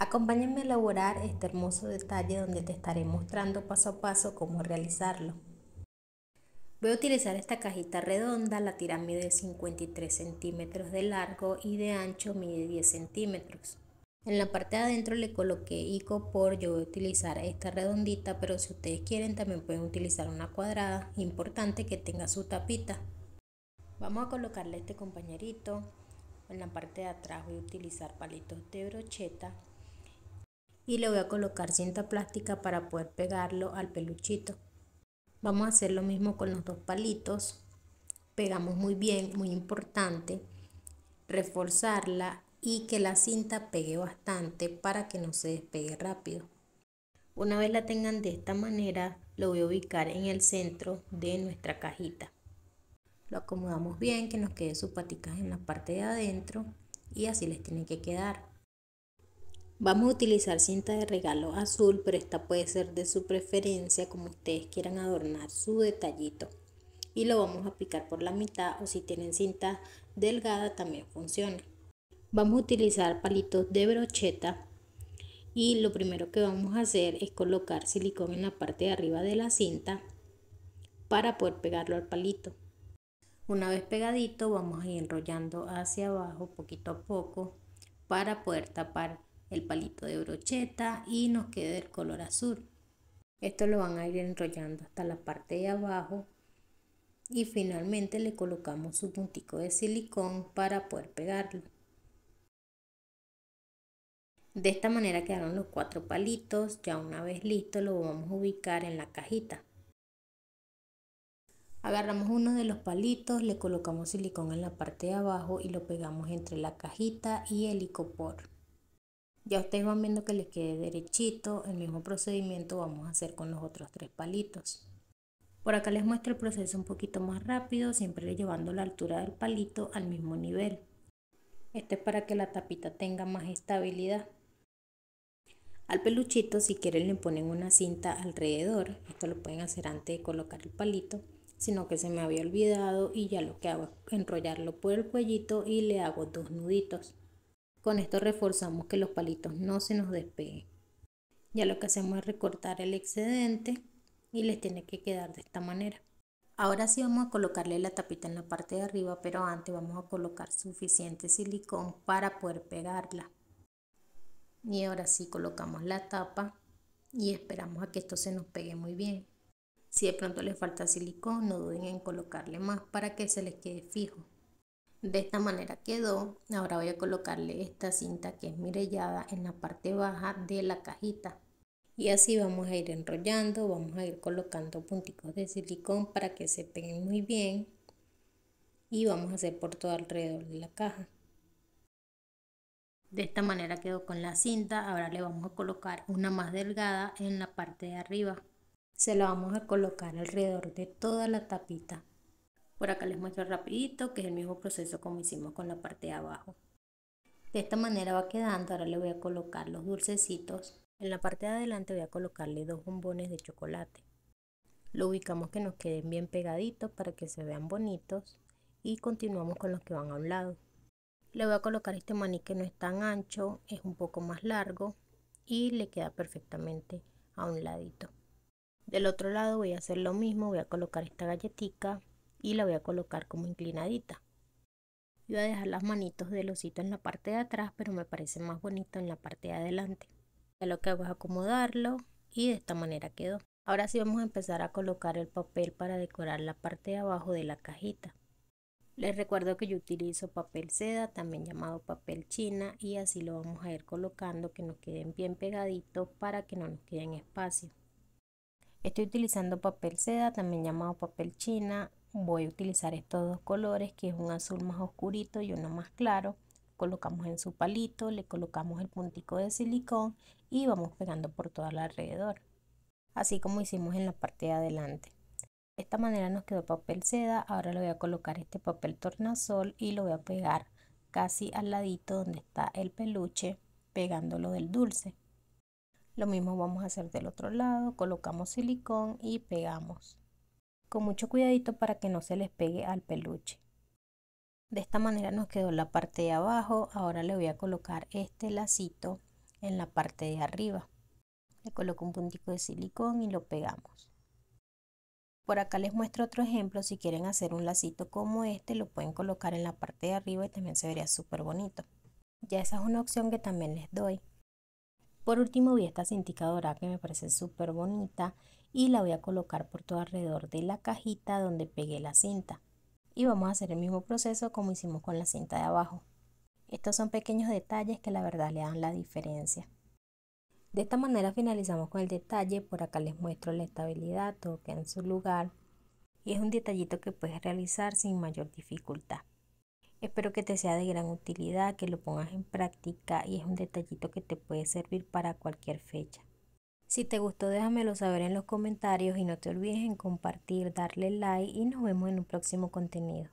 Acompáñenme a elaborar este hermoso detalle donde te estaré mostrando paso a paso cómo realizarlo. Voy a utilizar esta cajita redonda, la tira mide 53 centímetros de largo y de ancho mide 10 centímetros. En la parte de adentro le coloqué icopor, yo voy a utilizar esta redondita, pero si ustedes quieren también pueden utilizar una cuadrada, importante que tenga su tapita. Vamos a colocarle este compañerito. En la parte de atrás voy a utilizar palitos de brocheta y le voy a colocar cinta plástica para poder pegarlo al peluchito. Vamos a hacer lo mismo con los dos palitos. Pegamos muy bien, muy importante. Reforzarla y que la cinta pegue bastante para que no se despegue rápido. Una vez la tengan de esta manera, lo voy a ubicar en el centro de nuestra cajita. Lo acomodamos bien, que nos quede sus paticas en la parte de adentro y así les tiene que quedar. Vamos a utilizar cinta de regalo azul, pero esta puede ser de su preferencia, como ustedes quieran adornar su detallito. Y lo vamos a picar por la mitad o si tienen cinta delgada también funciona. Vamos a utilizar palitos de brocheta y lo primero que vamos a hacer es colocar silicón en la parte de arriba de la cinta para poder pegarlo al palito. Una vez pegadito vamos a ir enrollando hacia abajo poquito a poco para poder tapar el palito de brocheta y nos quede el color azul. Esto lo van a ir enrollando hasta la parte de abajo y finalmente le colocamos su puntico de silicón para poder pegarlo. De esta manera quedaron los cuatro palitos, ya una vez listo lo vamos a ubicar en la cajita. Agarramos uno de los palitos, le colocamos silicón en la parte de abajo y lo pegamos entre la cajita y el icopor. Ya ustedes van viendo que les quede derechito, el mismo procedimiento vamos a hacer con los otros tres palitos. Por acá les muestro el proceso un poquito más rápido, siempre llevando la altura del palito al mismo nivel. Este es para que la tapita tenga más estabilidad. Al peluchito, si quieren, le ponen una cinta alrededor. Esto lo pueden hacer antes de colocar el palito, sino que se me había olvidado y ya lo que hago es enrollarlo por el cuellito y le hago dos nuditos. Con esto reforzamos que los palitos no se nos despeguen. Ya lo que hacemos es recortar el excedente y les tiene que quedar de esta manera. Ahora sí vamos a colocarle la tapita en la parte de arriba, pero antes vamos a colocar suficiente silicón para poder pegarla. Y ahora sí colocamos la tapa y esperamos a que esto se nos pegue muy bien. Si de pronto les falta silicón, no duden en colocarle más para que se les quede fijo. De esta manera quedó. Ahora voy a colocarle esta cinta que es mirellada en la parte baja de la cajita. Y así vamos a ir enrollando, vamos a ir colocando punticos de silicón para que se peguen muy bien. Y vamos a hacer por todo alrededor de la caja. De esta manera quedó con la cinta. Ahora le vamos a colocar una más delgada en la parte de arriba. Se la vamos a colocar alrededor de toda la tapita. Por acá les muestro rapidito que es el mismo proceso como hicimos con la parte de abajo. De esta manera va quedando, ahora le voy a colocar los dulcecitos. En la parte de adelante voy a colocarle dos bombones de chocolate. Lo ubicamos que nos queden bien pegaditos para que se vean bonitos y continuamos con los que van a un lado. Le voy a colocar este maní que no es tan ancho, es un poco más largo y le queda perfectamente a un ladito. Del otro lado voy a hacer lo mismo, voy a colocar esta galletita y la voy a colocar como inclinadita. voy a dejar las manitos de osito en la parte de atrás, pero me parece más bonito en la parte de adelante. Ya lo que hago es acomodarlo y de esta manera quedó. Ahora sí vamos a empezar a colocar el papel para decorar la parte de abajo de la cajita. Les recuerdo que yo utilizo papel seda, también llamado papel china, y así lo vamos a ir colocando que nos queden bien pegaditos para que no nos queden espacio. Estoy utilizando papel seda, también llamado papel china, voy a utilizar estos dos colores que es un azul más oscurito y uno más claro colocamos en su palito le colocamos el puntico de silicón y vamos pegando por todo alrededor así como hicimos en la parte de adelante de esta manera nos quedó papel seda ahora le voy a colocar este papel tornasol y lo voy a pegar casi al ladito donde está el peluche pegándolo del dulce lo mismo vamos a hacer del otro lado colocamos silicón y pegamos con mucho cuidadito para que no se les pegue al peluche. De esta manera nos quedó la parte de abajo. Ahora le voy a colocar este lacito en la parte de arriba. Le coloco un puntico de silicón y lo pegamos. Por acá les muestro otro ejemplo. Si quieren hacer un lacito como este, lo pueden colocar en la parte de arriba y también se vería súper bonito. Ya esa es una opción que también les doy. Por último vi esta cinticadora que me parece súper bonita y la voy a colocar por todo alrededor de la cajita donde pegué la cinta. Y vamos a hacer el mismo proceso como hicimos con la cinta de abajo. Estos son pequeños detalles que la verdad le dan la diferencia. De esta manera finalizamos con el detalle, por acá les muestro la estabilidad, todo queda en su lugar y es un detallito que puedes realizar sin mayor dificultad. Espero que te sea de gran utilidad, que lo pongas en práctica y es un detallito que te puede servir para cualquier fecha. Si te gustó déjamelo saber en los comentarios y no te olvides en compartir, darle like y nos vemos en un próximo contenido.